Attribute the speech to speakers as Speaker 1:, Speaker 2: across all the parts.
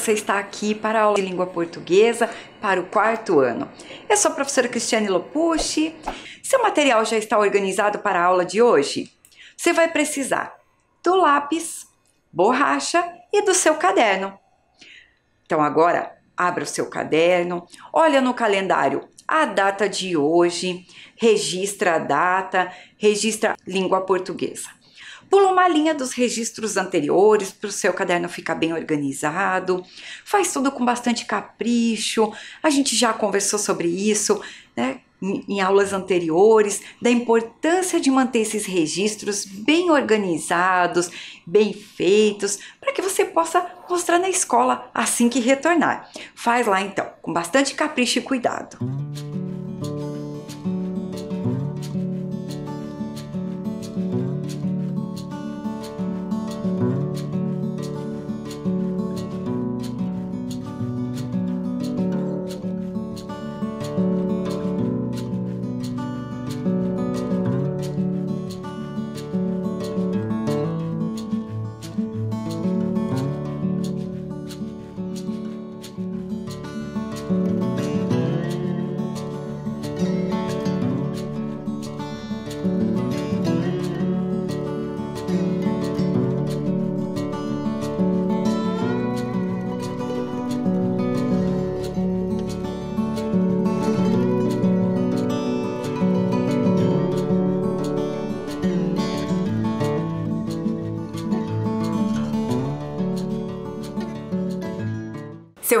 Speaker 1: você está aqui para a aula de língua portuguesa para o quarto ano. Eu sou a professora Cristiane Lopucci. Seu material já está organizado para a aula de hoje? Você vai precisar do lápis, borracha e do seu caderno. Então agora, abra o seu caderno, olha no calendário a data de hoje, registra a data, registra a língua portuguesa pula uma linha dos registros anteriores para o seu caderno ficar bem organizado, faz tudo com bastante capricho. A gente já conversou sobre isso, né? em aulas anteriores, da importância de manter esses registros bem organizados, bem feitos, para que você possa mostrar na escola assim que retornar. Faz lá então, com bastante capricho e cuidado.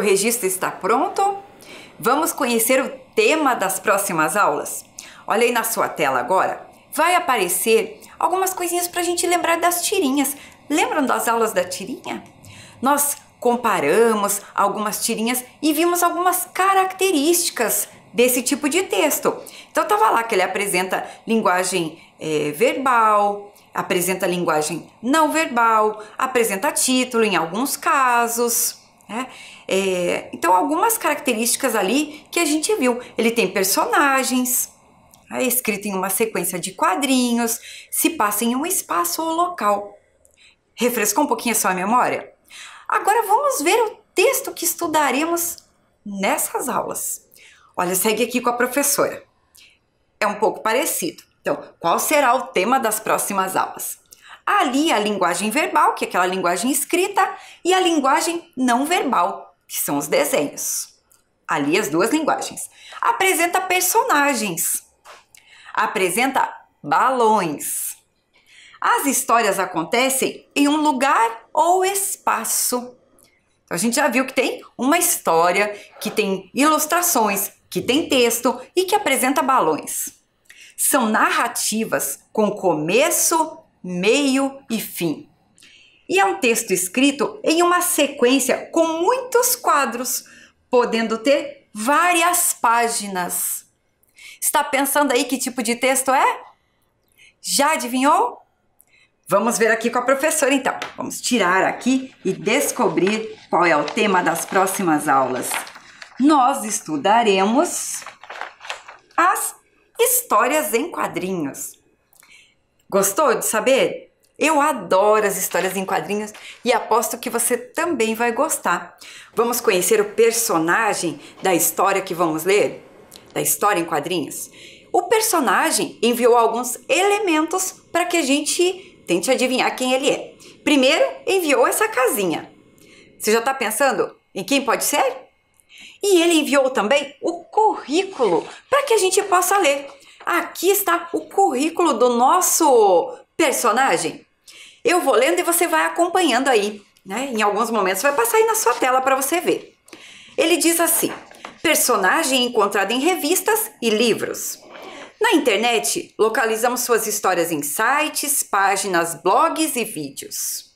Speaker 1: seu registro está pronto? Vamos conhecer o tema das próximas aulas? Olha aí na sua tela agora. Vai aparecer algumas coisinhas para a gente lembrar das tirinhas. Lembram das aulas da tirinha? Nós comparamos algumas tirinhas e vimos algumas características desse tipo de texto. Então estava lá que ele apresenta linguagem é, verbal, apresenta linguagem não verbal, apresenta título em alguns casos. Né? É, então, algumas características ali que a gente viu. Ele tem personagens, é escrito em uma sequência de quadrinhos, se passa em um espaço ou local. Refrescou um pouquinho a sua memória? Agora vamos ver o texto que estudaremos nessas aulas. Olha, segue aqui com a professora. É um pouco parecido. Então, qual será o tema das próximas aulas? Ali a linguagem verbal, que é aquela linguagem escrita, e a linguagem não verbal, que são os desenhos. Ali as duas linguagens. Apresenta personagens. Apresenta balões. As histórias acontecem em um lugar ou espaço. Então a gente já viu que tem uma história, que tem ilustrações, que tem texto e que apresenta balões. São narrativas com começo, meio e fim. E é um texto escrito em uma sequência com muitos quadros, podendo ter várias páginas. Está pensando aí que tipo de texto é? Já adivinhou? Vamos ver aqui com a professora então. Vamos tirar aqui e descobrir qual é o tema das próximas aulas. Nós estudaremos as histórias em quadrinhos. Gostou de saber? Eu adoro as histórias em quadrinhos e aposto que você também vai gostar. Vamos conhecer o personagem da história que vamos ler? Da história em quadrinhos? O personagem enviou alguns elementos para que a gente tente adivinhar quem ele é. Primeiro, enviou essa casinha. Você já está pensando em quem pode ser? E ele enviou também o currículo para que a gente possa ler. Aqui está o currículo do nosso personagem. Eu vou lendo e você vai acompanhando aí, né? Em alguns momentos vai passar aí na sua tela para você ver. Ele diz assim: personagem encontrado em revistas e livros. Na internet, localizamos suas histórias em sites, páginas, blogs e vídeos.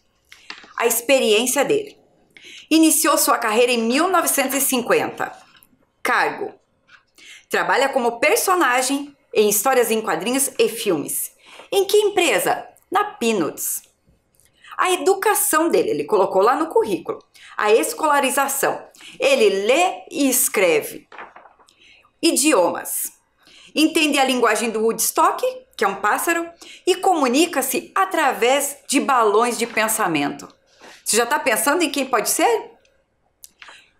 Speaker 1: A experiência dele. Iniciou sua carreira em 1950. Cargo: trabalha como personagem em histórias em quadrinhos e filmes. Em que empresa? Na Peanuts. A educação dele, ele colocou lá no currículo. A escolarização. Ele lê e escreve. Idiomas. Entende a linguagem do Woodstock, que é um pássaro, e comunica-se através de balões de pensamento. Você já está pensando em quem pode ser?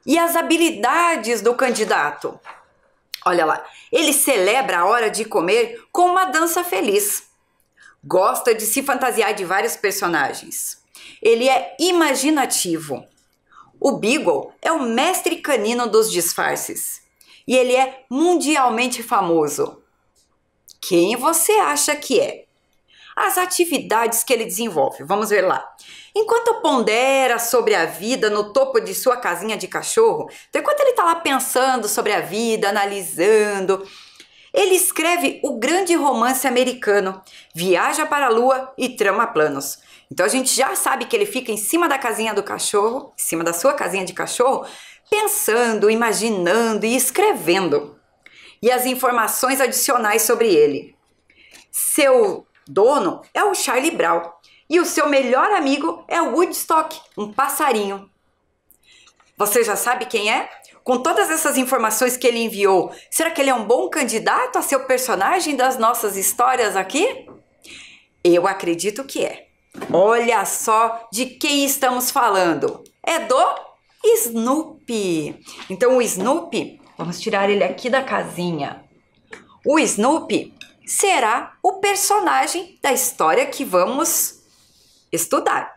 Speaker 1: E as habilidades do candidato? Olha lá, ele celebra a hora de comer com uma dança feliz. Gosta de se fantasiar de vários personagens. Ele é imaginativo. O Beagle é o mestre canino dos disfarces e ele é mundialmente famoso. Quem você acha que é? as atividades que ele desenvolve. Vamos ver lá. Enquanto pondera sobre a vida no topo de sua casinha de cachorro, então enquanto ele está lá pensando sobre a vida, analisando, ele escreve o grande romance americano, Viaja para a Lua e Trama Planos. Então a gente já sabe que ele fica em cima da casinha do cachorro, em cima da sua casinha de cachorro, pensando, imaginando e escrevendo. E as informações adicionais sobre ele. Seu dono é o Charlie Brown e o seu melhor amigo é o Woodstock, um passarinho. Você já sabe quem é? Com todas essas informações que ele enviou, será que ele é um bom candidato a ser o personagem das nossas histórias aqui? Eu acredito que é. Olha só de quem estamos falando. É do Snoopy. Então o Snoopy, vamos tirar ele aqui da casinha. O Snoopy será o personagem da história que vamos estudar.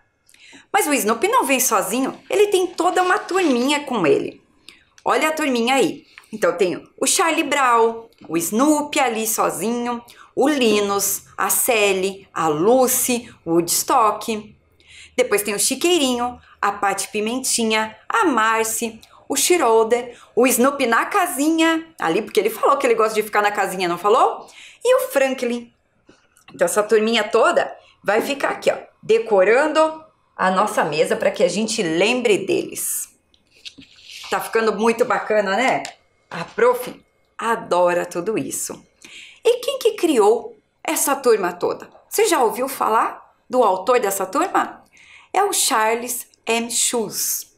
Speaker 1: Mas o Snoopy não vem sozinho, ele tem toda uma turminha com ele. Olha a turminha aí. Então tem tenho o Charlie Brown, o Snoopy ali sozinho, o Linus, a Sally, a Lucy, o Woodstock. Depois tem o Chiqueirinho, a Pati Pimentinha, a Marcy, o Schroeder, o Snoopy na casinha, ali porque ele falou que ele gosta de ficar na casinha, não falou? E o Franklin. Então essa turminha toda vai ficar aqui, ó, decorando a nossa mesa para que a gente lembre deles. Tá ficando muito bacana, né? A prof adora tudo isso. E quem que criou essa turma toda? Você já ouviu falar do autor dessa turma? É o Charles M. Schultz.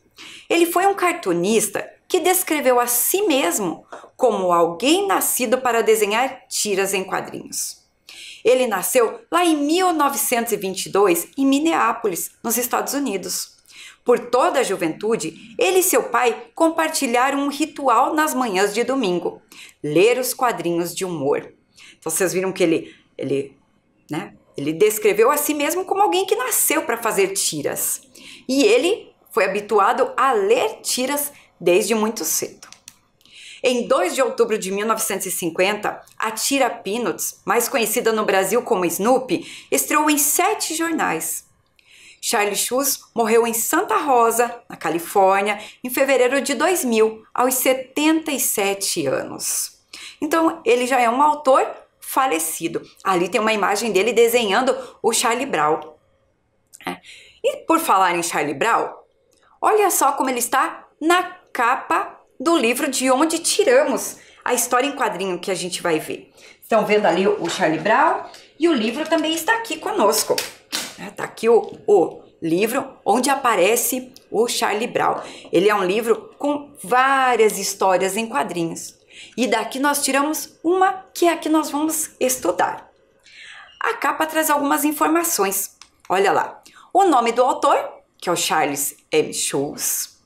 Speaker 1: Ele foi um cartunista que descreveu a si mesmo como alguém nascido para desenhar tiras em quadrinhos. Ele nasceu lá em 1922 em Minneapolis, nos Estados Unidos. Por toda a juventude, ele e seu pai compartilharam um ritual nas manhãs de domingo: ler os quadrinhos de humor. Então, vocês viram que ele, ele, né, ele descreveu a si mesmo como alguém que nasceu para fazer tiras. E ele foi habituado a ler tiras desde muito cedo. Em 2 de outubro de 1950, a tira Peanuts, mais conhecida no Brasil como Snoopy, estreou em sete jornais. Charlie Schuss morreu em Santa Rosa, na Califórnia, em fevereiro de 2000, aos 77 anos. Então, ele já é um autor falecido. Ali tem uma imagem dele desenhando o Charlie Brown. É. E por falar em Charlie Brown, Olha só como ele está na capa do livro de onde tiramos a história em quadrinho que a gente vai ver. Estão vendo ali o Charlie Brown e o livro também está aqui conosco. Está é, aqui o, o livro onde aparece o Charlie Brown. Ele é um livro com várias histórias em quadrinhos. E daqui nós tiramos uma que é a que nós vamos estudar. A capa traz algumas informações. Olha lá. O nome do autor que é o Charles M. Schulz.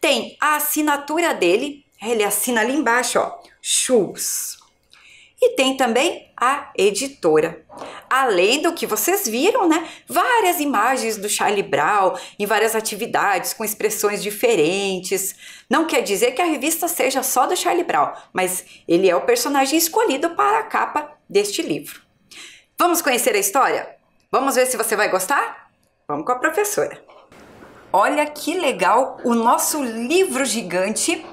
Speaker 1: Tem a assinatura dele, ele assina ali embaixo, ó, Schulz. E tem também a editora. Além do que vocês viram, né? Várias imagens do Charlie Brown em várias atividades, com expressões diferentes. Não quer dizer que a revista seja só do Charlie Brown, mas ele é o personagem escolhido para a capa deste livro. Vamos conhecer a história? Vamos ver se você vai gostar? Vamos com a professora. Olha que legal o nosso livro gigante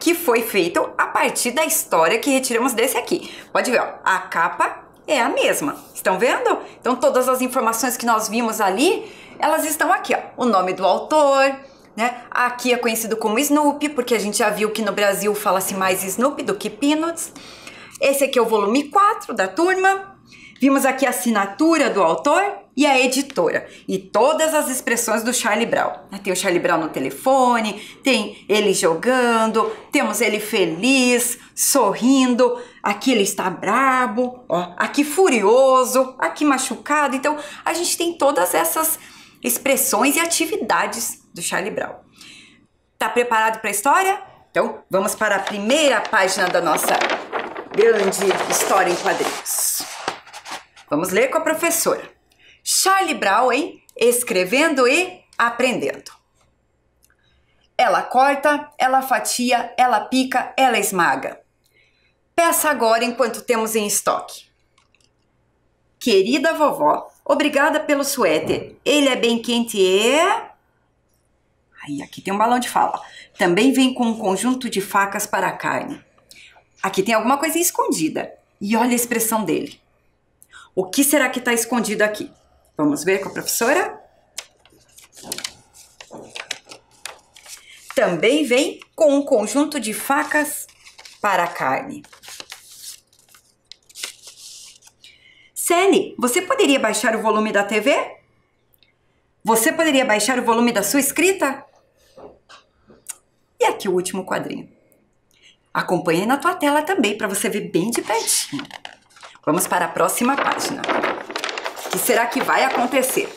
Speaker 1: que foi feito a partir da história que retiramos desse aqui. Pode ver, ó, a capa é a mesma. Estão vendo? Então todas as informações que nós vimos ali, elas estão aqui, ó. O nome do autor, né? Aqui é conhecido como Snoopy, porque a gente já viu que no Brasil fala-se mais Snoopy do que Peanuts. Esse aqui é o volume 4 da turma. Vimos aqui a assinatura do autor e a editora e todas as expressões do Charlie Brown. Né? Tem o Charlie Brown no telefone, tem ele jogando, temos ele feliz, sorrindo, aqui ele está brabo, ó, aqui furioso, aqui machucado. Então a gente tem todas essas expressões e atividades do Charlie Brown. Tá preparado para a história? Então vamos para a primeira página da nossa grande história em quadrinhos. Vamos ler com a professora. Charlie Brown Escrevendo e Aprendendo. Ela corta, ela fatia, ela pica, ela esmaga. Peça agora enquanto temos em estoque. Querida vovó, obrigada pelo suéter. Ele é bem quente e. Aí, aqui tem um balão de fala. Também vem com um conjunto de facas para a carne. Aqui tem alguma coisa escondida. E olha a expressão dele. O que será que está escondido aqui? Vamos ver com a professora? Também vem com um conjunto de facas para a carne. Sally, você poderia baixar o volume da TV? Você poderia baixar o volume da sua escrita? E aqui o último quadrinho. Acompanhe na tua tela também para você ver bem de pertinho. Vamos para a próxima página. O que será que vai acontecer?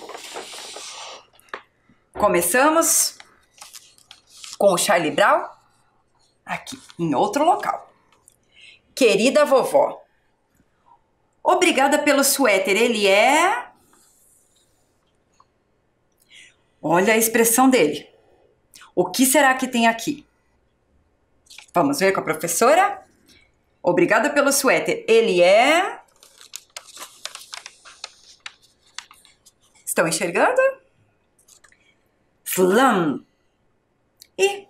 Speaker 1: Começamos com o Charlie Brown aqui, em outro local. Querida vovó, obrigada pelo suéter, ele é... Olha a expressão dele. O que será que tem aqui? Vamos ver com a professora? Obrigada pelo suéter. Ele é. Estão enxergando? Flam! E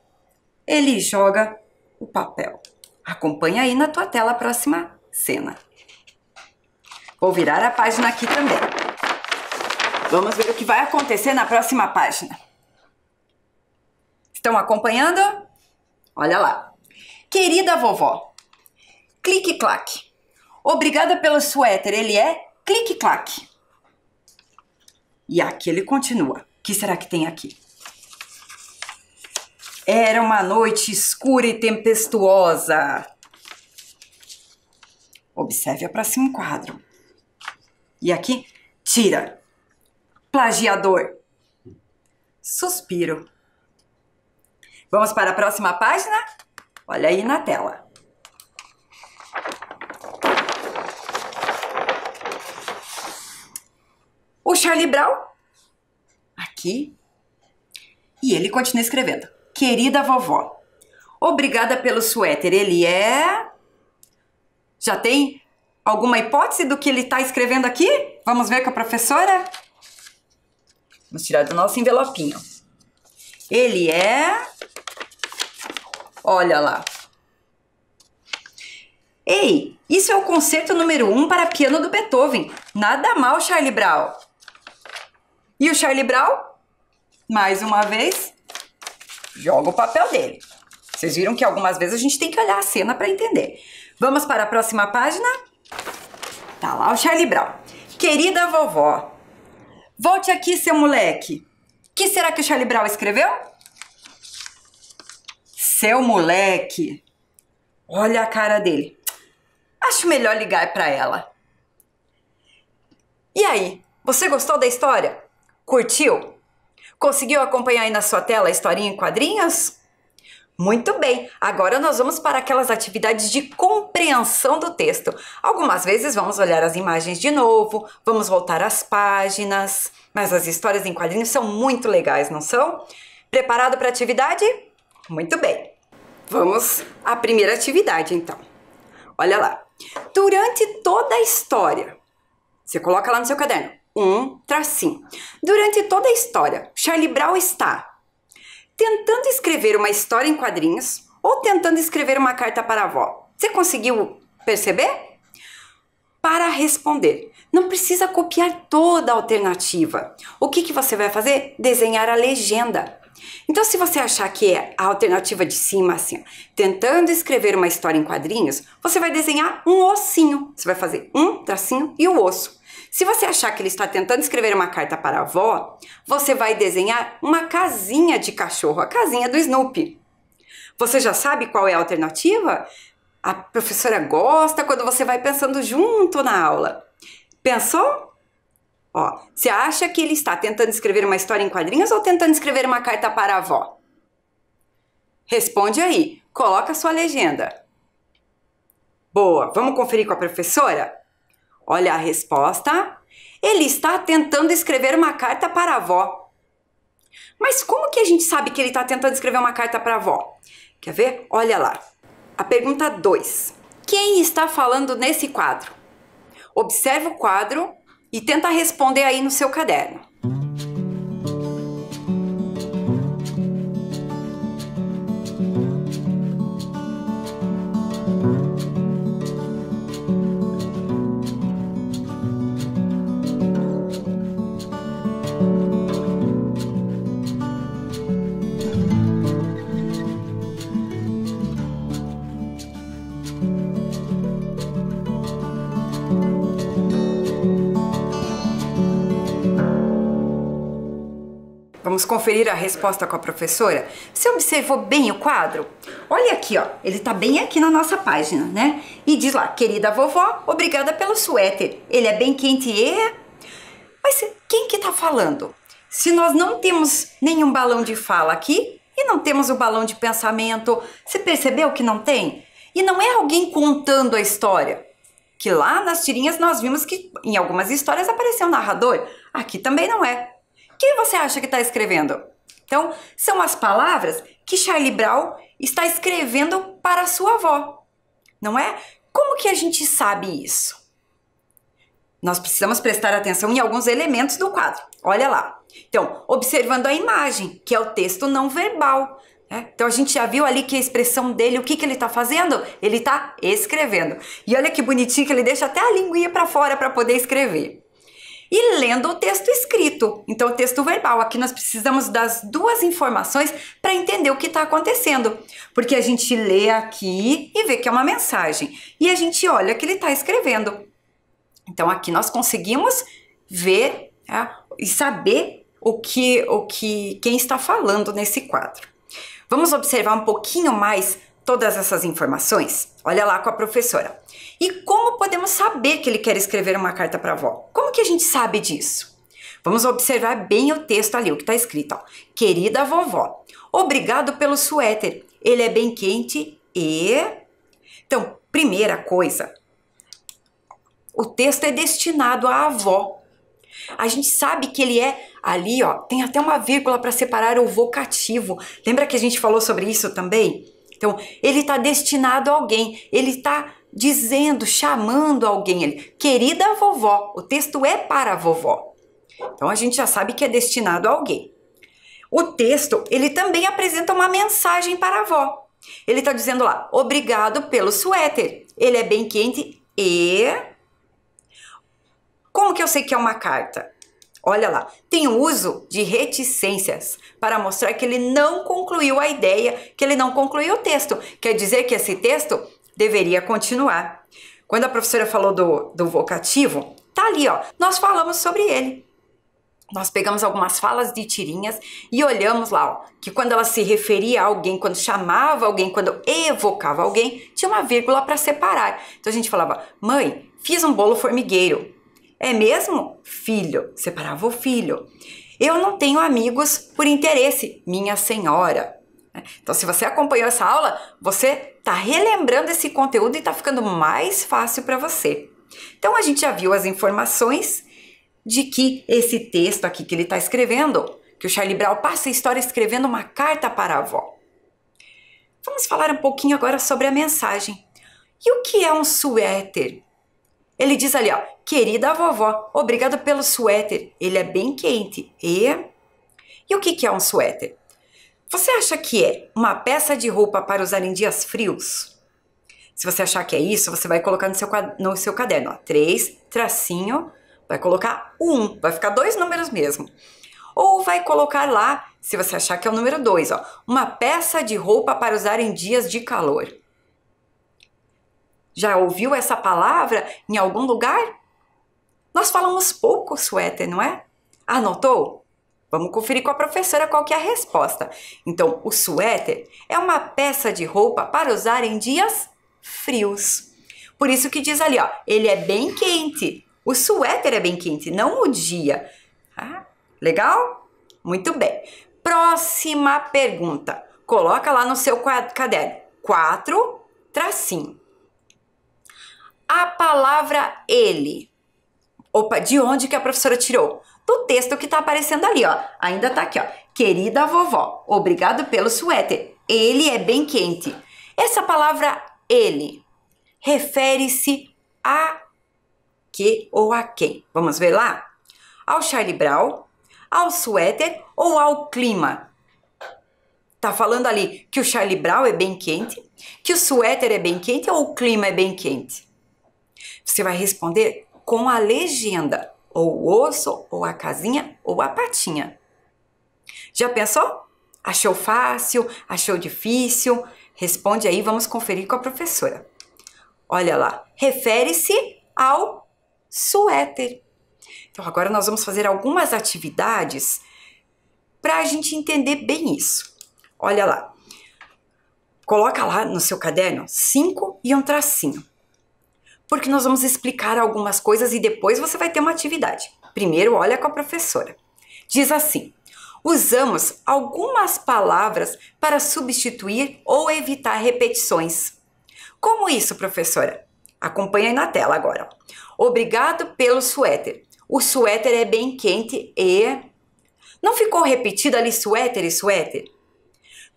Speaker 1: ele joga o papel. Acompanha aí na tua tela a próxima cena. Vou virar a página aqui também. Vamos ver o que vai acontecer na próxima página. Estão acompanhando? Olha lá. Querida vovó, clique-claque. Obrigada pelo suéter, ele é clique-claque. E aqui ele continua. O que será que tem aqui? Era uma noite escura e tempestuosa. Observe a próximo quadro. E aqui, tira. Plagiador. Suspiro. Vamos para a próxima página? Olha aí na tela. o Charlie Brown aqui. E ele continua escrevendo. Querida vovó, obrigada pelo suéter. Ele é. Já tem alguma hipótese do que ele está escrevendo aqui? Vamos ver com a professora? Vamos tirar do nosso envelopinho. Ele é. Olha lá. Ei, isso é o concerto número um para piano do Beethoven. Nada mal, Charlie Brown. E o Charlie Brown, mais uma vez, joga o papel dele. Vocês viram que algumas vezes a gente tem que olhar a cena para entender. Vamos para a próxima página? Tá lá o Charlie Brown. Querida vovó, volte aqui, seu moleque. O Que será que o Charlie Brown escreveu? Seu moleque. Olha a cara dele. Acho melhor ligar para ela. E aí, você gostou da história? Curtiu? Conseguiu acompanhar aí na sua tela a historinha em quadrinhos? Muito bem, agora nós vamos para aquelas atividades de compreensão do texto. Algumas vezes vamos olhar as imagens de novo, vamos voltar às páginas, mas as histórias em quadrinhos são muito legais, não são? Preparado para a atividade? Muito bem, vamos à primeira atividade então. Olha lá, durante toda a história, você coloca lá no seu caderno, um tracinho. Durante toda a história, Charlie Brown está tentando escrever uma história em quadrinhos ou tentando escrever uma carta para a avó. Você conseguiu perceber? Para responder, não precisa copiar toda a alternativa. O que, que você vai fazer? Desenhar a legenda. Então, se você achar que é a alternativa de cima, assim, tentando escrever uma história em quadrinhos, você vai desenhar um ossinho. Você vai fazer um tracinho e o osso. Se você achar que ele está tentando escrever uma carta para a avó, você vai desenhar uma casinha de cachorro, a casinha do Snoopy. Você já sabe qual é a alternativa? A professora gosta quando você vai pensando junto na aula. Pensou? Ó, você acha que ele está tentando escrever uma história em quadrinhos ou tentando escrever uma carta para a avó? Responde aí, coloca sua legenda. Boa, vamos conferir com a professora? Olha a resposta. Ele está tentando escrever uma carta para a avó. Mas como que a gente sabe que ele está tentando escrever uma carta para a avó? Quer ver? Olha lá. A pergunta 2. Quem está falando nesse quadro? Observe o quadro e tenta responder aí no seu caderno. Vamos conferir a resposta com a professora? Você observou bem o quadro? Olha aqui, ó. Ele tá bem aqui na nossa página, né? E diz lá, querida vovó, obrigada pelo suéter. Ele é bem quente e... É- Mas quem que tá falando? Se nós não temos nenhum balão de fala aqui e não temos o balão de pensamento, você percebeu que não tem? E não é alguém contando a história. Que lá nas tirinhas nós vimos que em algumas histórias apareceu um narrador. Aqui também não é que você acha que está escrevendo? Então, são as palavras que Charlie Brown está escrevendo para sua avó, não é? Como que a gente sabe isso? Nós precisamos prestar atenção em alguns elementos do quadro. Olha lá. Então, observando a imagem, que é o texto não verbal. Né? Então, a gente já viu ali que a expressão dele, o que, que ele está fazendo? Ele está escrevendo. E olha que bonitinho que ele deixa até a linguinha para fora para poder escrever e lendo o texto escrito. Então, o texto verbal. Aqui nós precisamos das duas informações para entender o que está acontecendo. Porque a gente lê aqui e vê que é uma mensagem. E a gente olha que ele está escrevendo. Então, aqui nós conseguimos ver tá? e saber o que, o que quem está falando nesse quadro. Vamos observar um pouquinho mais todas essas informações? Olha lá com a professora. E como podemos saber que ele quer escrever uma carta para a avó? Como que a gente sabe disso? Vamos observar bem o texto ali, o que está escrito. Ó. Querida vovó, obrigado pelo suéter. Ele é bem quente e. Então, primeira coisa, o texto é destinado à avó. A gente sabe que ele é ali, ó, tem até uma vírgula para separar o vocativo. Lembra que a gente falou sobre isso também? Então, ele está destinado a alguém, ele está dizendo, chamando alguém. Ele, Querida vovó, o texto é para a vovó. Então, a gente já sabe que é destinado a alguém. O texto, ele também apresenta uma mensagem para a avó. Ele está dizendo lá, obrigado pelo suéter. Ele é bem quente e... Como que eu sei que é uma carta? Olha lá, tem o uso de reticências para mostrar que ele não concluiu a ideia, que ele não concluiu o texto. Quer dizer que esse texto deveria continuar. Quando a professora falou do, do vocativo, tá ali, ó. Nós falamos sobre ele. Nós pegamos algumas falas de tirinhas e olhamos lá, ó, que quando ela se referia a alguém, quando chamava alguém, quando evocava alguém, tinha uma vírgula para separar. Então a gente falava: "Mãe, fiz um bolo formigueiro". É mesmo? Filho. Separava o filho. Eu não tenho amigos por interesse, minha senhora. É. Então, se você acompanhou essa aula, você está relembrando esse conteúdo e está ficando mais fácil para você. Então, a gente já viu as informações de que esse texto aqui que ele está escrevendo, que o Charlie Brown passa a história escrevendo uma carta para a avó. Vamos falar um pouquinho agora sobre a mensagem. E o que é um suéter? Ele diz ali, ó, querida vovó, obrigado pelo suéter. Ele é bem quente. E E o que que é um suéter? Você acha que é uma peça de roupa para usar em dias frios? Se você achar que é isso, você vai colocar no seu, no seu caderno, ó, 3, tracinho, vai colocar 1, vai ficar dois números mesmo. Ou vai colocar lá, se você achar que é o número 2, ó, uma peça de roupa para usar em dias de calor. Já ouviu essa palavra em algum lugar? Nós falamos pouco suéter, não é? Anotou? Vamos conferir com a professora qual que é a resposta. Então, o suéter é uma peça de roupa para usar em dias frios. Por isso que diz ali, ó, ele é bem quente. O suéter é bem quente, não o dia. Ah, legal? Muito bem. Próxima pergunta. Coloca lá no seu caderno. Quatro tracinho. A palavra ele. Opa, de onde que a professora tirou? Do texto que está aparecendo ali, ó. Ainda está aqui, ó. Querida vovó, obrigado pelo suéter. Ele é bem quente. Essa palavra ele refere-se a que ou a quem? Vamos ver lá? Ao Charlie Brown, ao suéter ou ao clima? Tá falando ali que o Charlie Brown é bem quente, que o suéter é bem quente ou o clima é bem quente? Você vai responder com a legenda, ou o osso, ou a casinha, ou a patinha. Já pensou? Achou fácil? Achou difícil? Responde aí, vamos conferir com a professora. Olha lá, refere-se ao suéter. Então, agora nós vamos fazer algumas atividades para a gente entender bem isso. Olha lá, coloca lá no seu caderno cinco e um tracinho porque nós vamos explicar algumas coisas e depois você vai ter uma atividade. Primeiro, olha com a professora. Diz assim: usamos algumas palavras para substituir ou evitar repetições. Como isso, professora? Acompanhe aí na tela agora. Obrigado pelo suéter. O suéter é bem quente e. Não ficou repetido ali suéter e suéter?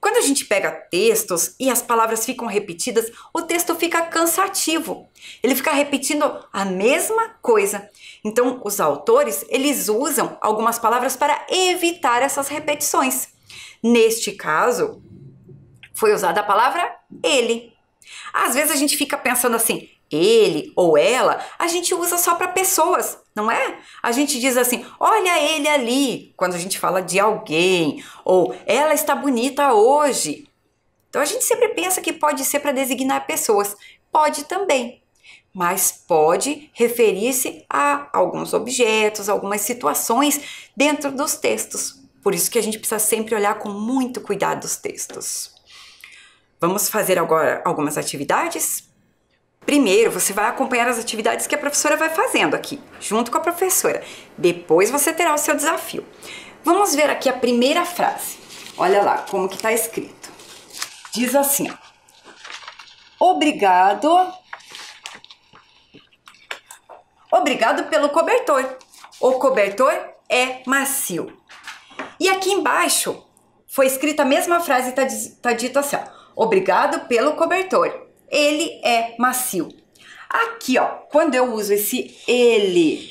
Speaker 1: Quando a gente pega textos e as palavras ficam repetidas, o texto fica cansativo. Ele fica repetindo a mesma coisa. Então, os autores, eles usam algumas palavras para evitar essas repetições. Neste caso, foi usada a palavra ele. Às vezes a gente fica pensando assim, ele ou ela, a gente usa só para pessoas, não é? A gente diz assim: olha ele ali, quando a gente fala de alguém, ou ela está bonita hoje. Então a gente sempre pensa que pode ser para designar pessoas. Pode também, mas pode referir-se a alguns objetos, algumas situações dentro dos textos. Por isso que a gente precisa sempre olhar com muito cuidado os textos. Vamos fazer agora algumas atividades? Primeiro, você vai acompanhar as atividades que a professora vai fazendo aqui, junto com a professora. Depois você terá o seu desafio. Vamos ver aqui a primeira frase. Olha lá como que está escrito. Diz assim, ó, Obrigado... Obrigado pelo cobertor. O cobertor é macio. E aqui embaixo foi escrita a mesma frase e está tá dito assim, ó, Obrigado pelo cobertor ele é macio. Aqui, ó, quando eu uso esse ele,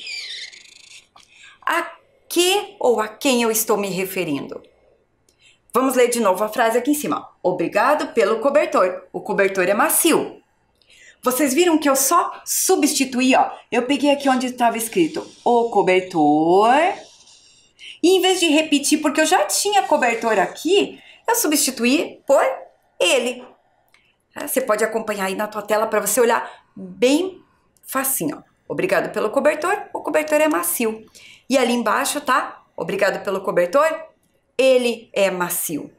Speaker 1: a que ou a quem eu estou me referindo? Vamos ler de novo a frase aqui em cima. Obrigado pelo cobertor. O cobertor é macio. Vocês viram que eu só substituí, ó. Eu peguei aqui onde estava escrito o cobertor. E em vez de repetir, porque eu já tinha cobertor aqui, eu substituí por ele. É, você pode acompanhar aí na tua tela para você olhar bem facinho. Obrigado pelo cobertor, o cobertor é macio. E ali embaixo tá, obrigado pelo cobertor, ele é macio.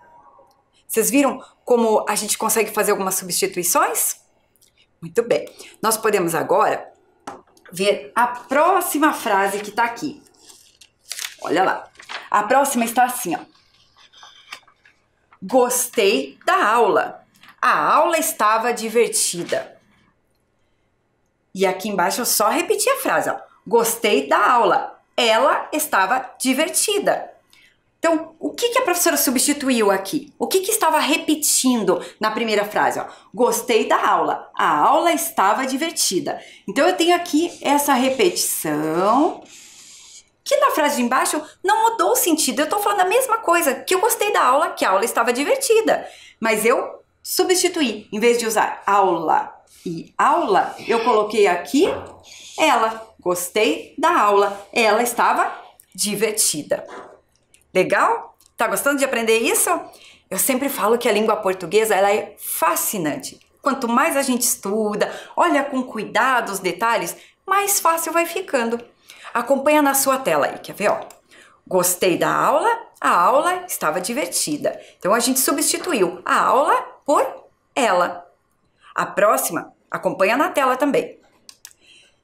Speaker 1: Vocês viram como a gente consegue fazer algumas substituições? Muito bem. Nós podemos agora ver a próxima frase que está aqui. Olha lá. A próxima está assim, ó. Gostei da aula. A aula estava divertida. E aqui embaixo eu só repeti a frase. Ó. Gostei da aula. Ela estava divertida. Então, o que, que a professora substituiu aqui? O que, que estava repetindo na primeira frase? Ó? Gostei da aula. A aula estava divertida. Então, eu tenho aqui essa repetição. Que na frase de embaixo não mudou o sentido. Eu estou falando a mesma coisa, que eu gostei da aula, que a aula estava divertida. Mas eu substituir. Em vez de usar aula e aula, eu coloquei aqui ela. Gostei da aula. Ela estava divertida. Legal? Tá gostando de aprender isso? Eu sempre falo que a língua portuguesa ela é fascinante. Quanto mais a gente estuda, olha com cuidado os detalhes, mais fácil vai ficando. Acompanha na sua tela aí, quer ver? Ó. Gostei da aula, a aula estava divertida. Então a gente substituiu a aula por ela. A próxima acompanha na tela também.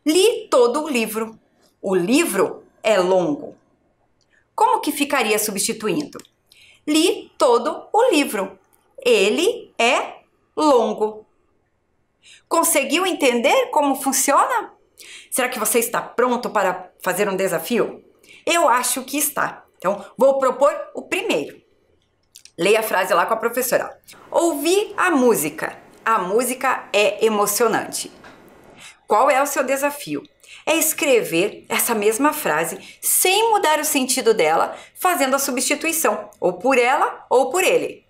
Speaker 1: Li todo o livro. O livro é longo. Como que ficaria substituindo? Li todo o livro. Ele é longo. Conseguiu entender como funciona? Será que você está pronto para fazer um desafio? Eu acho que está. Então, vou propor o primeiro. Leia a frase lá com a professora. Ouvi a música. A música é emocionante. Qual é o seu desafio? É escrever essa mesma frase sem mudar o sentido dela, fazendo a substituição, ou por ela ou por ele.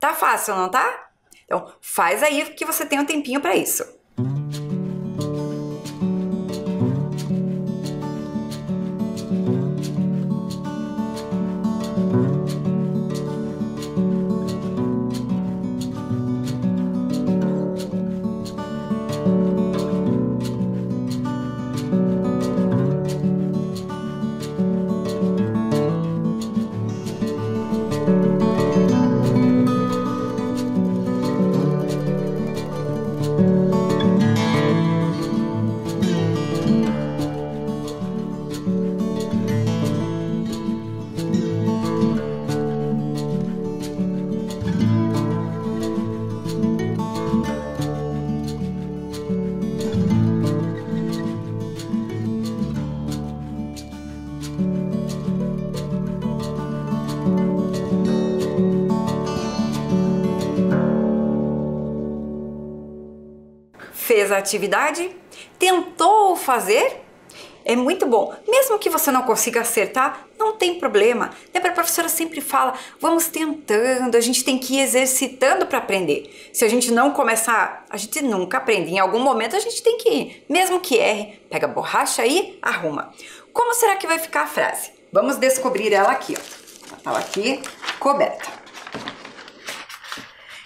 Speaker 1: Tá fácil, não tá? Então, faz aí que você tem um tempinho para isso. atividade, tentou fazer, é muito bom. Mesmo que você não consiga acertar, não tem problema. Lembra, né, a professora sempre fala, vamos tentando, a gente tem que ir exercitando para aprender. Se a gente não começar, a gente nunca aprende. Em algum momento a gente tem que ir. Mesmo que erre, pega a borracha e arruma. Como será que vai ficar a frase? Vamos descobrir ela aqui, ó. Ela tá aqui, coberta.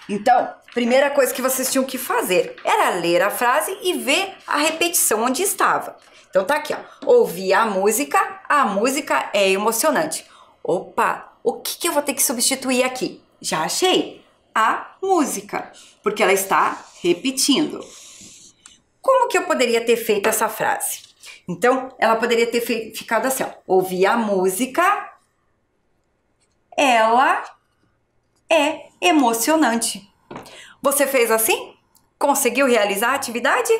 Speaker 1: Então, Primeira coisa que vocês tinham que fazer era ler a frase e ver a repetição onde estava. Então tá aqui, ó. Ouvi a música, a música é emocionante. Opa, o que, que eu vou ter que substituir aqui? Já achei a música, porque ela está repetindo. Como que eu poderia ter feito essa frase? Então, ela poderia ter ficado assim: ó, ouvi a música, ela é emocionante. Você fez assim? Conseguiu realizar a atividade?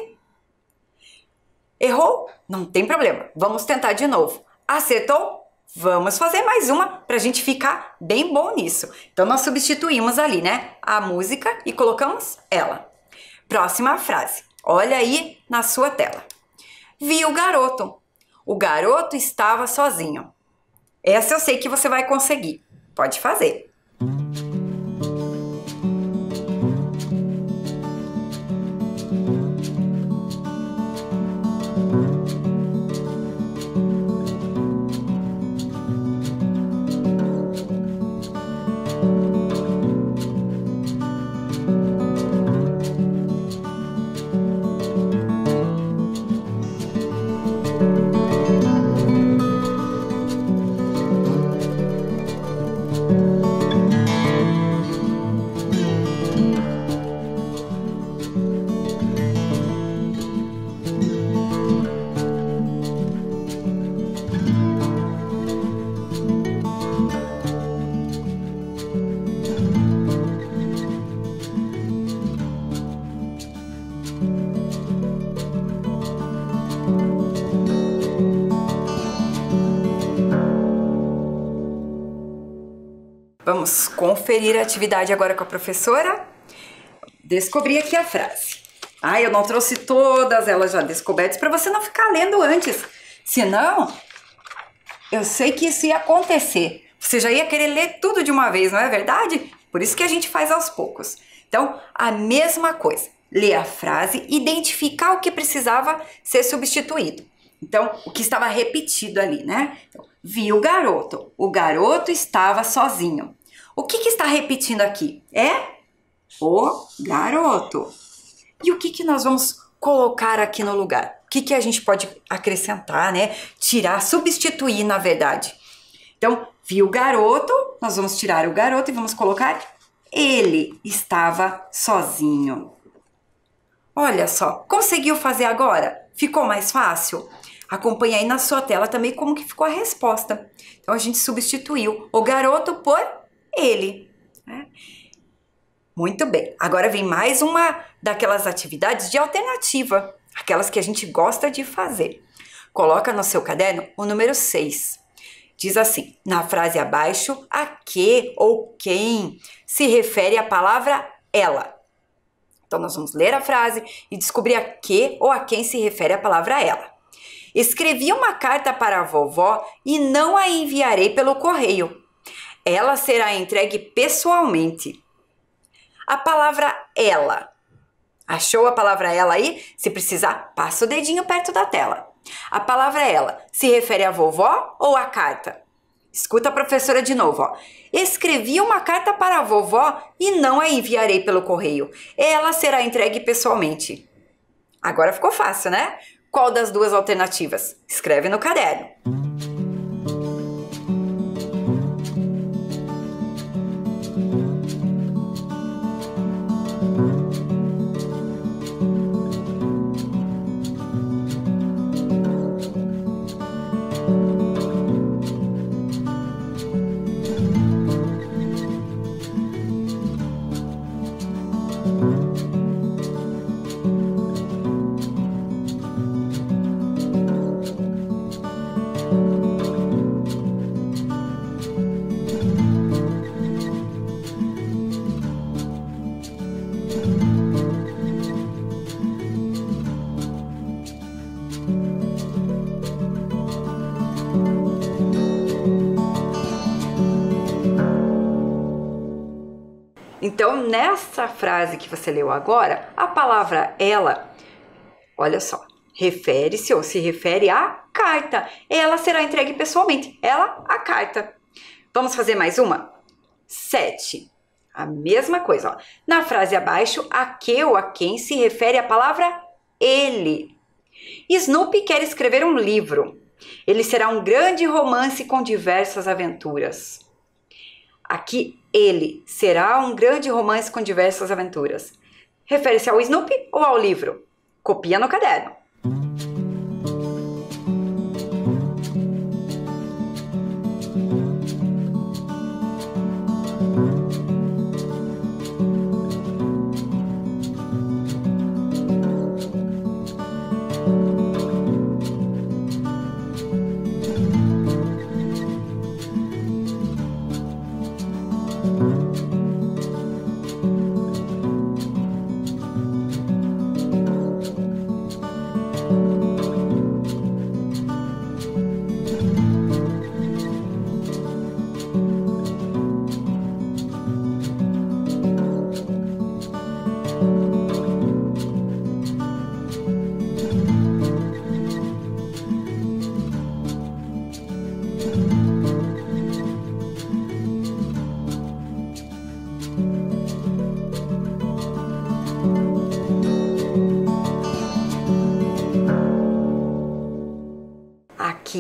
Speaker 1: Errou? Não tem problema. Vamos tentar de novo. Acertou? Vamos fazer mais uma para a gente ficar bem bom nisso. Então, nós substituímos ali, né? A música e colocamos ela. Próxima frase. Olha aí na sua tela. Vi o garoto. O garoto estava sozinho. Essa eu sei que você vai conseguir. Pode fazer. conferir a atividade agora com a professora. Descobri aqui a frase. Ah, eu não trouxe todas elas já descobertas para você não ficar lendo antes. Senão, eu sei que isso ia acontecer. Você já ia querer ler tudo de uma vez, não é verdade? Por isso que a gente faz aos poucos. Então, a mesma coisa. Ler a frase, identificar o que precisava ser substituído. Então, o que estava repetido ali, né? Então, vi o garoto. O garoto estava sozinho. O que, que está repetindo aqui? É o garoto. E o que, que nós vamos colocar aqui no lugar? O que, que a gente pode acrescentar, né? Tirar, substituir, na verdade. Então, viu o garoto, nós vamos tirar o garoto e vamos colocar ele estava sozinho. Olha só, conseguiu fazer agora? Ficou mais fácil? Acompanhe aí na sua tela também como que ficou a resposta. Então, a gente substituiu o garoto por ele. Né? Muito bem, agora vem mais uma daquelas atividades de alternativa, aquelas que a gente gosta de fazer. Coloca no seu caderno o número 6. Diz assim, na frase abaixo, a que ou quem se refere a palavra ela. Então, nós vamos ler a frase e descobrir a que ou a quem se refere a palavra ela. Escrevi uma carta para a vovó e não a enviarei pelo correio, ela será entregue pessoalmente. A palavra ela. Achou a palavra ela aí? Se precisar, passa o dedinho perto da tela. A palavra ela se refere à vovó ou à carta? Escuta a professora de novo, ó. Escrevi uma carta para a vovó e não a enviarei pelo correio. Ela será entregue pessoalmente. Agora ficou fácil, né? Qual das duas alternativas? Escreve no caderno. frase que você leu agora, a palavra ela, olha só, refere-se ou se refere à carta. Ela será entregue pessoalmente. Ela, a carta. Vamos fazer mais uma? Sete. A mesma coisa. Ó. Na frase abaixo, a que ou a quem se refere a palavra ele. Snoopy quer escrever um livro. Ele será um grande romance com diversas aventuras. Aqui, ele será um grande romance com diversas aventuras. Refere-se ao Snoopy ou ao livro? Copia no caderno.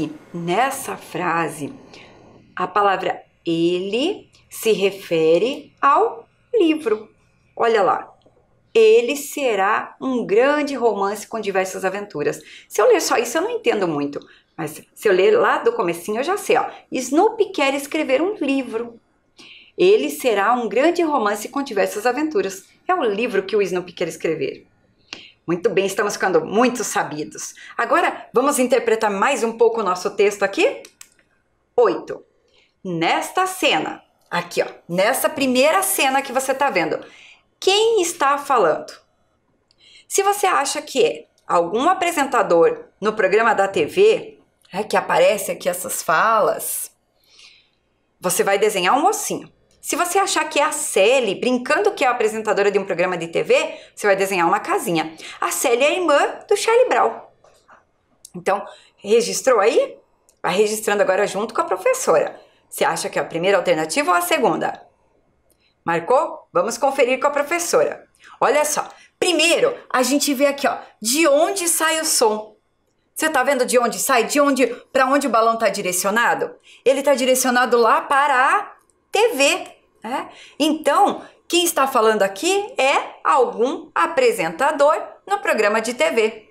Speaker 1: que nessa frase a palavra ele se refere ao livro. Olha lá. Ele será um grande romance com diversas aventuras. Se eu ler só isso, eu não entendo muito. Mas se eu ler lá do comecinho, eu já sei. Ó. Snoopy quer escrever um livro. Ele será um grande romance com diversas aventuras. É o livro que o Snoopy quer escrever. Muito bem, estamos ficando muito sabidos. Agora, vamos interpretar mais um pouco o nosso texto aqui? 8. Nesta cena, aqui ó, nessa primeira cena que você está vendo, quem está falando? Se você acha que é algum apresentador no programa da TV, é, que aparece aqui essas falas, você vai desenhar um ossinho. Se você achar que é a Sally, brincando que é a apresentadora de um programa de TV, você vai desenhar uma casinha. A Sally é a irmã do Charlie Brown. Então, registrou aí? Vai registrando agora junto com a professora. Você acha que é a primeira alternativa ou a segunda? Marcou? Vamos conferir com a professora. Olha só, primeiro a gente vê aqui, ó, de onde sai o som. Você tá vendo de onde sai? De onde, para onde o balão tá direcionado? Ele tá direcionado lá para a TV. Né? Então, quem está falando aqui é algum apresentador no programa de TV.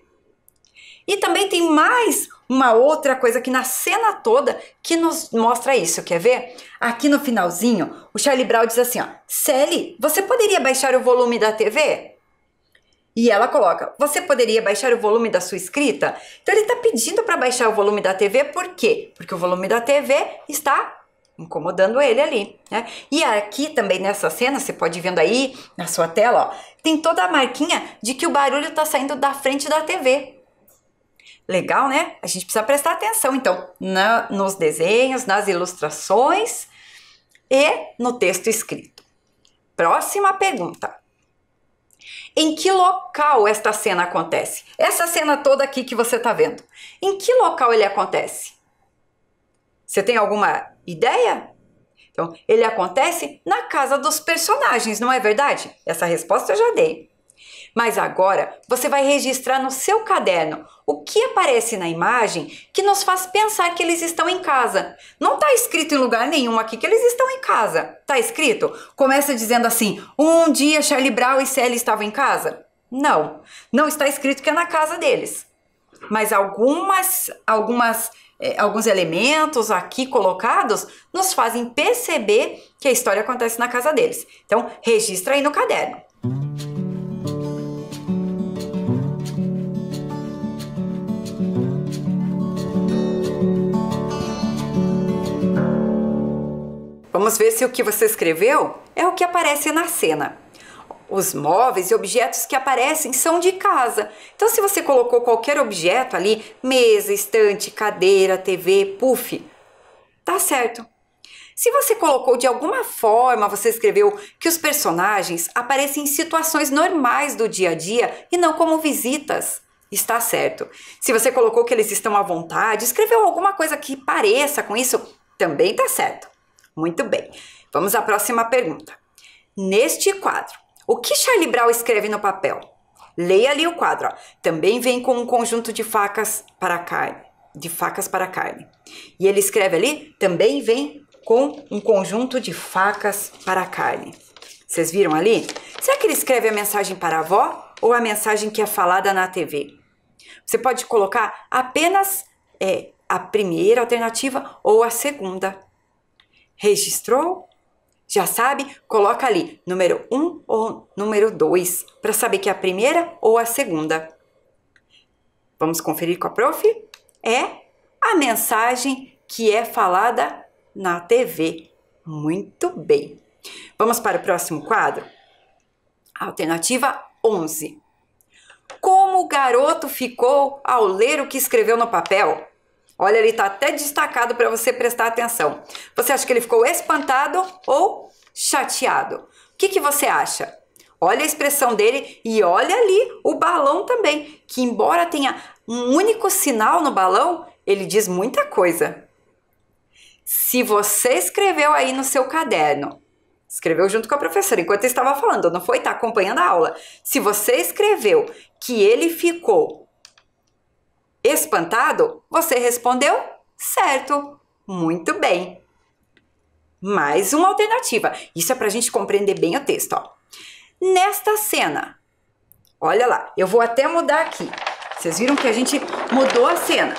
Speaker 1: E também tem mais uma outra coisa que na cena toda que nos mostra isso, quer ver? Aqui no finalzinho, o Charlie Brown diz assim, ó, Sally, você poderia baixar o volume da TV? E ela coloca, você poderia baixar o volume da sua escrita? Então ele está pedindo para baixar o volume da TV, por quê? Porque o volume da TV está incomodando ele ali, né? E aqui também nessa cena, você pode vendo aí na sua tela, ó, tem toda a marquinha de que o barulho tá saindo da frente da TV. Legal, né? A gente precisa prestar atenção, então, na, nos desenhos, nas ilustrações e no texto escrito. Próxima pergunta. Em que local esta cena acontece? Essa cena toda aqui que você está vendo. Em que local ele acontece? Você tem alguma ideia? Então, ele acontece na casa dos personagens, não é verdade? Essa resposta eu já dei. Mas agora você vai registrar no seu caderno o que aparece na imagem que nos faz pensar que eles estão em casa. Não está escrito em lugar nenhum aqui que eles estão em casa. Está escrito? Começa dizendo assim: um dia Charlie Brown e Sally estavam em casa. Não, não está escrito que é na casa deles. Mas algumas, algumas é, alguns elementos aqui colocados nos fazem perceber que a história acontece na casa deles. Então, registra aí no caderno. Vamos ver se o que você escreveu é o que aparece na cena. Os móveis e objetos que aparecem são de casa. Então, se você colocou qualquer objeto ali, mesa, estante, cadeira, TV, puff, tá certo. Se você colocou de alguma forma, você escreveu que os personagens aparecem em situações normais do dia a dia e não como visitas. Está certo. Se você colocou que eles estão à vontade, escreveu alguma coisa que pareça com isso, também está certo. Muito bem. Vamos à próxima pergunta. Neste quadro, o que Charlie Brown escreve no papel? Leia ali o quadro. Ó. Também vem com um conjunto de facas para carne, de facas para carne. E ele escreve ali, também vem com um conjunto de facas para carne. Vocês viram ali? Será que ele escreve a mensagem para a avó ou a mensagem que é falada na TV? Você pode colocar apenas é, a primeira alternativa ou a segunda. Registrou? Já sabe? Coloca ali número 1 um ou número 2 para saber que é a primeira ou a segunda. Vamos conferir com a prof? É a mensagem que é falada na TV. Muito bem. Vamos para o próximo quadro? Alternativa 11. Como o garoto ficou ao ler o que escreveu no papel? Olha, ele está até destacado para você prestar atenção. Você acha que ele ficou espantado ou chateado? O que, que você acha? Olha a expressão dele e olha ali o balão também, que embora tenha um único sinal no balão, ele diz muita coisa. Se você escreveu aí no seu caderno, escreveu junto com a professora enquanto eu estava falando, não foi? Está acompanhando a aula. Se você escreveu que ele ficou espantado? Você respondeu certo. Muito bem. Mais uma alternativa. Isso é para a gente compreender bem o texto. Ó. Nesta cena, olha lá, eu vou até mudar aqui. Vocês viram que a gente mudou a cena.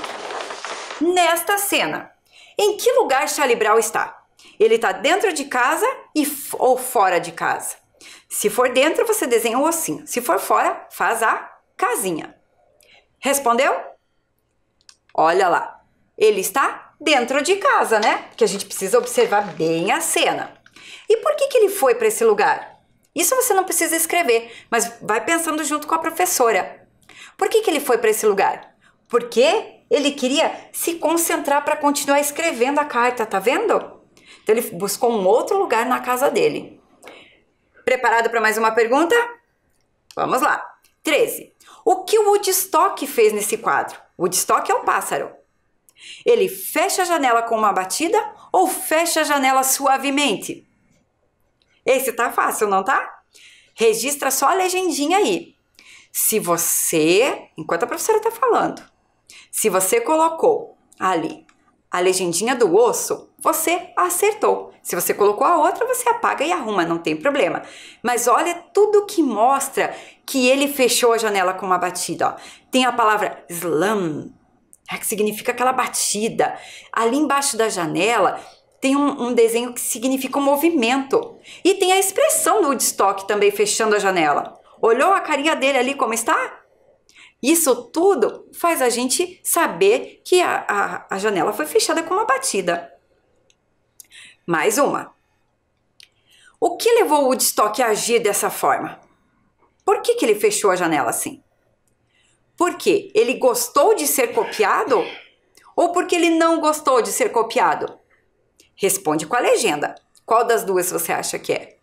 Speaker 1: Nesta cena, em que lugar Chalibral está? Ele está dentro de casa e, ou fora de casa? Se for dentro, você desenha o um ossinho. Se for fora, faz a casinha. Respondeu? Olha lá. Ele está dentro de casa, né? Que a gente precisa observar bem a cena. E por que, que ele foi para esse lugar? Isso você não precisa escrever, mas vai pensando junto com a professora. Por que, que ele foi para esse lugar? Porque ele queria se concentrar para continuar escrevendo a carta, tá vendo? Então ele buscou um outro lugar na casa dele. Preparado para mais uma pergunta? Vamos lá. 13. O que o Woodstock fez nesse quadro? Woodstock é um pássaro. Ele fecha a janela com uma batida ou fecha a janela suavemente? Esse tá fácil, não tá? Registra só a legendinha aí. Se você, enquanto a professora tá falando, se você colocou ali a legendinha do osso, você acertou. Se você colocou a outra, você apaga e arruma, não tem problema. Mas olha tudo que mostra que ele fechou a janela com uma batida. Ó. Tem a palavra slam, é que significa aquela batida. Ali embaixo da janela tem um, um desenho que significa um movimento. E tem a expressão do Woodstock também fechando a janela. Olhou a carinha dele ali como está? Isso tudo faz a gente saber que a, a, a janela foi fechada com uma batida. Mais uma. O que levou o Woodstock a agir dessa forma? Por que, que ele fechou a janela assim? Porque ele gostou de ser copiado ou porque ele não gostou de ser copiado? Responde com a legenda. Qual das duas você acha que é?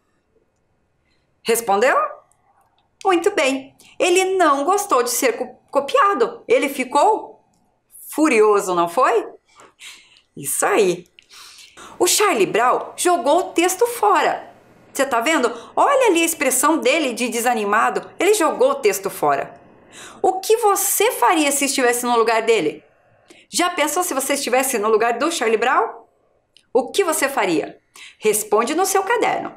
Speaker 1: Respondeu? Muito bem, ele não gostou de ser copiado, ele ficou furioso, não foi? Isso aí. O Charlie Brown jogou o texto fora. Você tá vendo? Olha ali a expressão dele de desanimado, ele jogou o texto fora. O que você faria se estivesse no lugar dele? Já pensou se você estivesse no lugar do Charlie Brown? O que você faria? Responde no seu caderno.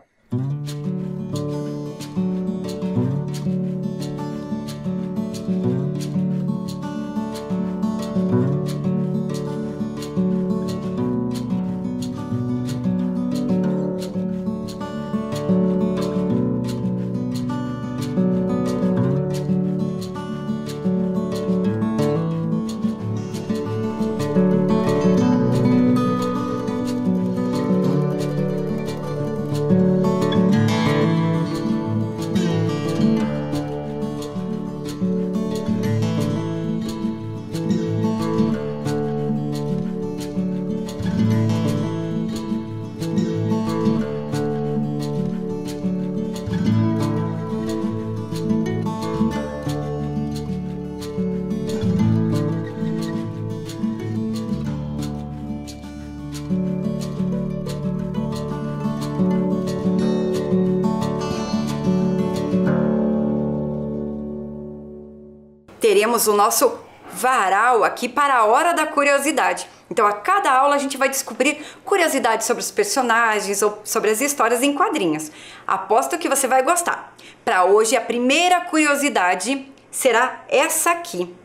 Speaker 1: teremos o nosso varal aqui para a hora da curiosidade. Então, a cada aula a gente vai descobrir curiosidades sobre os personagens ou sobre as histórias em quadrinhos. Aposto que você vai gostar. Para hoje, a primeira curiosidade será essa aqui.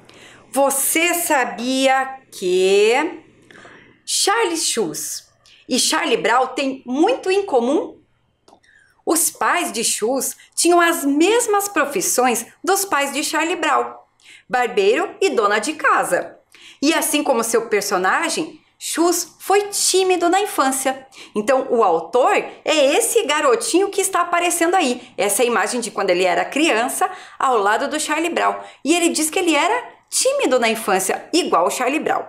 Speaker 1: Você sabia que Charlie Schulz e Charlie Brown têm muito em comum? Os pais de Schulz tinham as mesmas profissões dos pais de Charlie Brown barbeiro e dona de casa. E assim como seu personagem, Chus foi tímido na infância. Então, o autor é esse garotinho que está aparecendo aí. Essa é a imagem de quando ele era criança, ao lado do Charlie Brown. E ele diz que ele era tímido na infância, igual o Charlie Brown.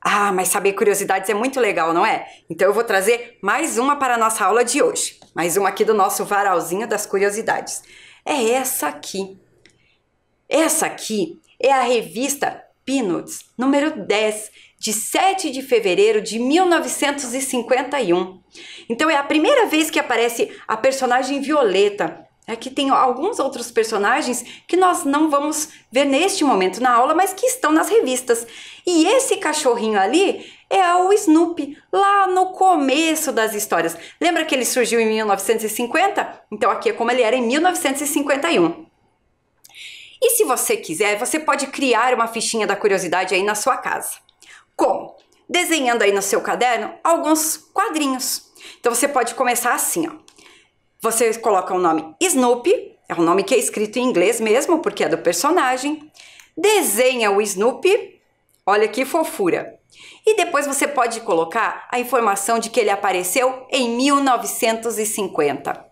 Speaker 1: Ah, mas saber curiosidades é muito legal, não é? Então eu vou trazer mais uma para a nossa aula de hoje. Mais uma aqui do nosso varalzinho das curiosidades. É essa aqui. Essa aqui é a revista Peanuts, número 10, de 7 de fevereiro de 1951. Então é a primeira vez que aparece a personagem Violeta. Aqui é tem alguns outros personagens que nós não vamos ver neste momento na aula, mas que estão nas revistas. E esse cachorrinho ali é o Snoopy, lá no começo das histórias. Lembra que ele surgiu em 1950? Então aqui é como ele era em 1951. E se você quiser, você pode criar uma fichinha da curiosidade aí na sua casa. Como? Desenhando aí no seu caderno alguns quadrinhos. Então você pode começar assim, ó. Você coloca o nome Snoopy, é um nome que é escrito em inglês mesmo, porque é do personagem. Desenha o Snoopy, olha que fofura. E depois você pode colocar a informação de que ele apareceu em 1950.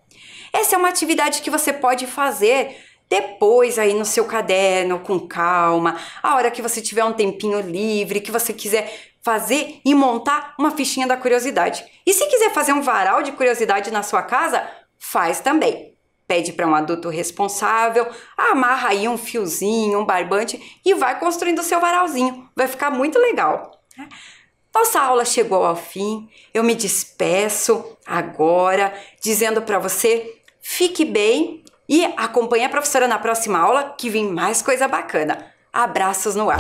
Speaker 1: Essa é uma atividade que você pode fazer depois, aí no seu caderno, com calma, a hora que você tiver um tempinho livre, que você quiser fazer e montar uma fichinha da curiosidade. E se quiser fazer um varal de curiosidade na sua casa, faz também. Pede para um adulto responsável, amarra aí um fiozinho, um barbante e vai construindo o seu varalzinho. Vai ficar muito legal. Né? Nossa aula chegou ao fim. Eu me despeço agora, dizendo para você: fique bem e acompanhe a professora na próxima aula que vem mais coisa bacana. Abraços no ar!